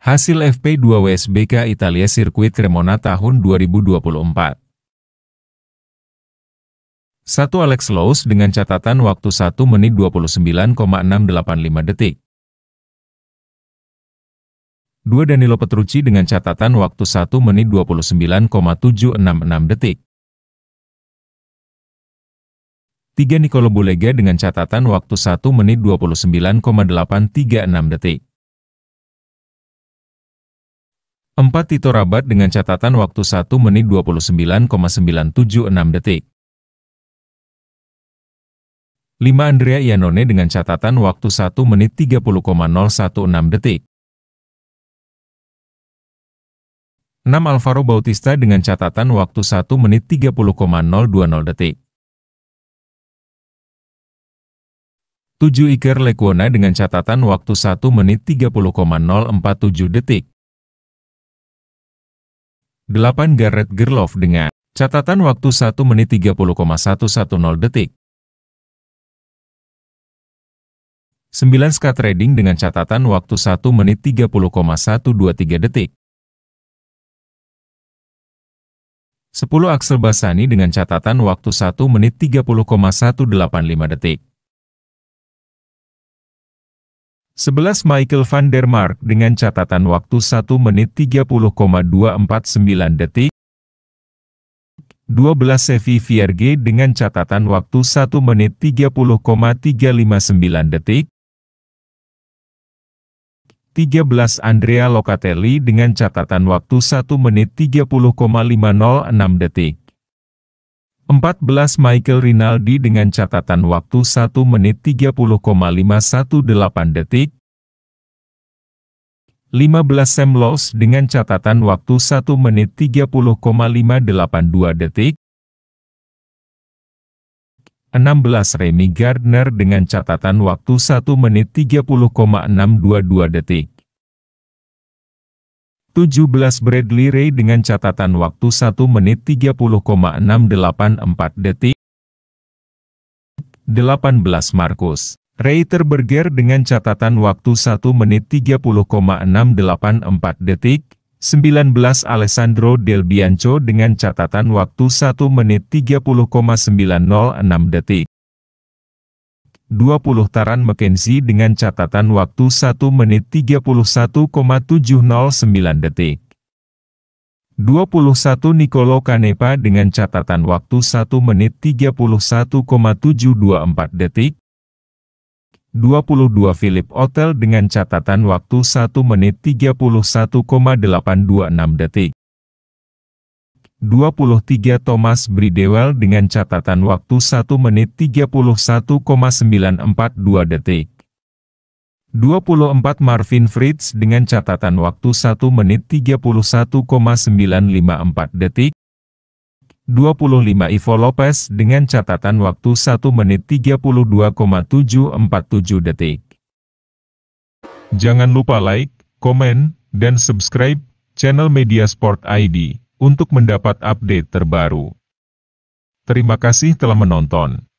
Hasil FP2 WSBK Italia Sirkuit Cremona tahun 2024. 1 Alex Lowe's dengan catatan waktu 1 menit 29,685 detik. 2 Danilo Petrucci dengan catatan waktu 1 menit 29,766 detik. 3 Nicolo Bulega dengan catatan waktu 1 menit 29,836 detik. 4 Tito Rabat dengan catatan waktu 1 menit 29,976 detik. 5 Andrea Iannone dengan catatan waktu 1 menit 30,016 detik. 6 Alvaro Bautista dengan catatan waktu 1 menit 30,020 detik. 7 Iker Lekwona dengan catatan waktu 1 menit 30,047 detik. 8 Garrett Gerloff dengan catatan waktu 1 menit 30,110 detik. 9 Scott Redding dengan catatan waktu 1 menit 30,123 detik. 10 Axel Basani dengan catatan waktu 1 menit 30,185 detik. 11 Michael van der Mark dengan catatan waktu 1 menit 30,249 detik. 12 Sevi Vierge dengan catatan waktu 1 menit 30,359 detik. 13 Andrea Locatelli dengan catatan waktu 1 menit 30,506 detik. 14 Michael Rinaldi dengan catatan waktu 1 menit 30,518 detik. 15 Sam Loss dengan catatan waktu 1 menit 30,582 detik. 16 Remy Gardner dengan catatan waktu 1 menit 30,622 detik. 17 Bradley Ray dengan catatan waktu 1 menit 30,684 detik. 18 Markus Ray terberger dengan catatan waktu 1 menit 30,684 detik. 19 Alessandro Del Bianco dengan catatan waktu 1 menit 30,906 detik. 20 Taran McKenzie dengan catatan waktu 1 menit 31,709 detik. 21 Nicolo Canepa dengan catatan waktu 1 menit 31,724 detik. 22 Philip Otel dengan catatan waktu 1 menit 31,826 detik. 23 Thomas Bridewell dengan catatan waktu 1 menit 31,942 detik. 24 Marvin Fritz dengan catatan waktu 1 menit 31,954 detik. 25 Ivo Lopez dengan catatan waktu 1 menit 32,747 detik. Jangan lupa like, komen, dan subscribe channel Media Sport ID untuk mendapat update terbaru. Terima kasih telah menonton.